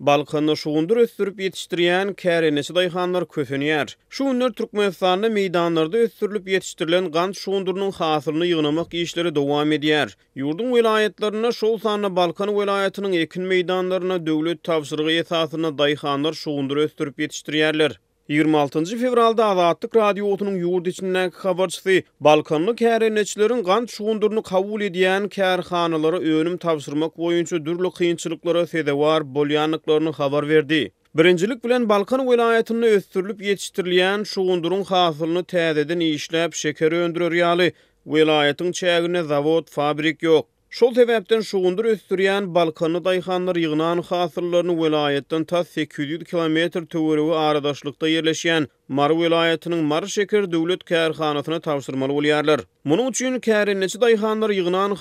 Balkanda şuğundur östürüp yetiştiriyen kärenesi dayhanlar köfeniyer. Şuğundur Türkme meydanlarda östürülüp yetiştirilen gant şuğundurunun hasırını yığınamak işleri devam ediyer. Yurdun velayetlerine şuğul sanlı Balkan velayetinin ekin meydanlarına dövlet tavsırgı esasına dayhanlar şuğundur östürüp yetiştiriyerler. 26-njy fevralda Azadlyk radiosynyň ýurt içindäki habarçysy Balkanly käreneçleriň gan çuwundurny kabul edýän käherhanalara önüm tapşyrmak boýunça dürli kynçylyklara sedewar bolýanlyklaryny habar berdi. Birinçilik bilen Balkan welaýatyny ösdürilip ýetiştirilýän çuwundurun hasylyny täzeden işläp şeker öndürýär ýaly. Welaýatyň çägine zawod, fabrik yok. Şol tebepten şuğundur östüriyen Balkanlı dayxanlar yığınan xasırlarını velayetten ta 800 km tövürüvü aradaşlıkta yerleşiyen Mar vilayetining Mar şeker döwlet kärhanasyna tawşırmaly bolýarlar. Munu üçin kärin neçe daýhanlar ýygnan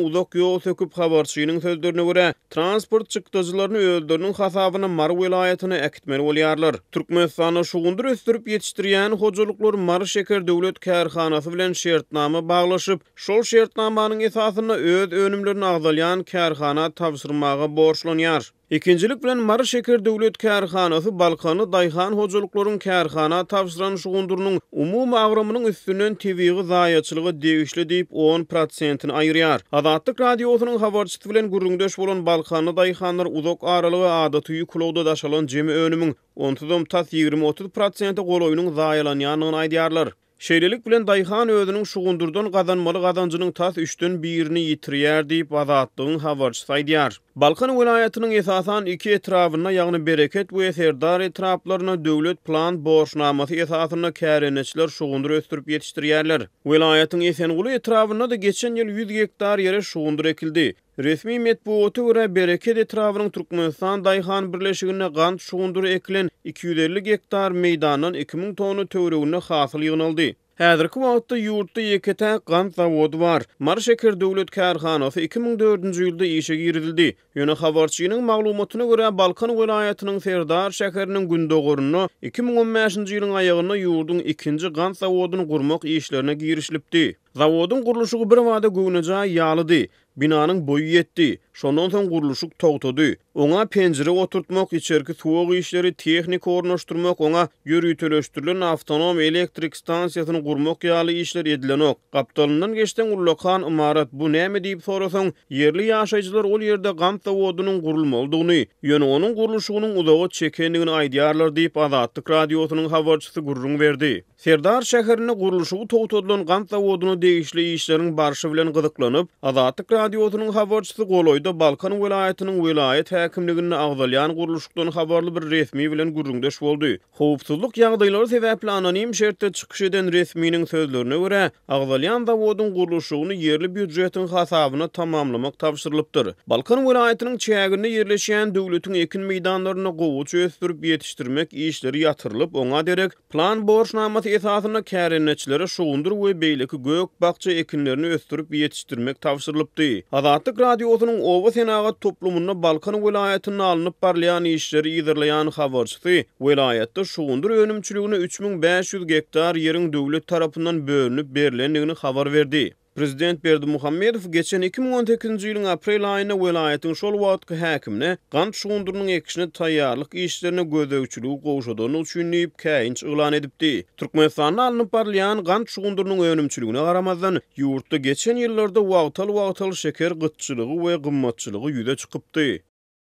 uzak ýol söküp habarçynyň sözlerini transport çykdyzlaryny öldürnüň hasabyny Mar vilayetine äkitmeli bolýarlar. Türkmen sahasyna şugundyr üstürip ýetişdirýän hojalyklar Mar şeker döwlet kärhanasy bilen şertnama baglaşyp, şol şertnamanyň esasyny öz önümlerini agdalyan kärhana tawşırmagy borçlanyar. Ikincilik bilen Mary Şeker döwlet kärxanasy Balkany Dayxan hojalyklaryň kärxana tapşyran şugundurynyň umumy agrymynyň üstünden tewigi zaýatçylygy degişli diýip 10 prosentini aýyrýar. Adatlyk radiosynyň habarçysy bilen gurrungdaş bolan Balkany Dayxanlar uzak aralygy adaty ýuklawda daşalan jemi önümiň 10-dan tas 20-30 prosenti gol oýunyň zaýalanýanyny aýdýarlar. Şeýlelik bilen Dayxan öwrüniň şugundurdan gazanmaly gazanjynyň tas üçden birini ýitirýär diýip wazatdyň habarçy saýdyar. Balkan vilayatynyň esasan iki etrawyna ýagny bereket bu eserdar etraplaryna döwlet plan borçnamasy esasyny käreniçler şugundur ösdürip ýetişdirýärler. Vilayatynyň esen guly etrawyna da geçen ýyl 100 hektar ýere şugundur ekildi. Resmi metbuotu ora bereket etrafının Türkmenistan Dayhan Birleşigine gant şuğundur eklen 250 hektar meydanın 2000 tonu tövrüğüne hasıl yığınıldı. Häzirki wagtda ýurtda yekete gant zawody bar. Marşeker döwlet karhanasy 2004-nji ýylda işe girildi. Ýöne habarçynyň maglumatyna görä Balkan welaýatynyň Serdar şäheriniň gündogoryny 2015-nji ýylyň aýagynda ikinci gant zawodyny gurmak işlerine girişlipdi. Zavodun guruluşu bir vada gönüce yalıdı. Binanın boyu yetdi. Şondan soň guruluşyk togtady. Oňa penjire oturtmak, içerki suwag işleri, teknik ornaşdyrmak, oňa ýürütülöşdürilen awtonom elektrik stansiýasyny gurmak ýaly işler edilenok. Kapitalyndan geçden Ullakhan umarat bu näme diýip sorasaň, yerli ýaşajylar ol ýerde vodunun zawodunyň gurulmalydygyny, ýöne onuň guruluşynyň uzagy çekenligini aýdýarlar diýip Azatlyk radiosynyň habarçysy gurrun berdi. Serdar şäherini guruluşy togtadylan gam vodunu degişli işleriniň barşy bilen gyzyklanyp, Azatlyk radiosunun haberçisi Goloyda Balkan vilayetinin vilayet hakimliğinin ağdalyan kuruluşluğun haberli bir resmi bilen gürüngdeş boldu. Hovupsuzluk yağdayları sebeple anonim şerde çıkış eden resminin sözlerine göre ağdalyan da vodun yerli büdretin hasabını tamamlamak tavşırlıptır. Balkan vilayetinin çeğagini yerleşen dövletin ekin meydanlarına kovucu östürüp yetiştirmek işleri yatırlıp ona derek plan borçnaması esasını kerenetçilere şoğundur ve beylik gök bakçı ekinlerini östürüp yetiştirmek tavşırlıptı. Azatlık radyosunun ova senaga toplumunda Balkan vilayetinin alınıp parlayan işleri idirleyen havarçıdı. Vilayette şuğundur önümçülüğüne 3500 gektar yerin döwlet tarapyndan bölünüp berilendigini habar verdi. Prezident Berdi Muhammedow geçen 2018-nji ýylyň aprel aýyna welaýatyň şol wagtky häkimine gan şuwundurynyň ekşine taýýarlyk işlerini gözegçiligi goşadan üçinip käýinç ýylan edipdi. Türkmenistan alnyň parlaýan gan şuwundurynyň önümçiligine garamazdan ýurtda geçen ýyllarda wagtal-wagtal şeker gytçylygy we gymmatçylygy ýüze çykypdy.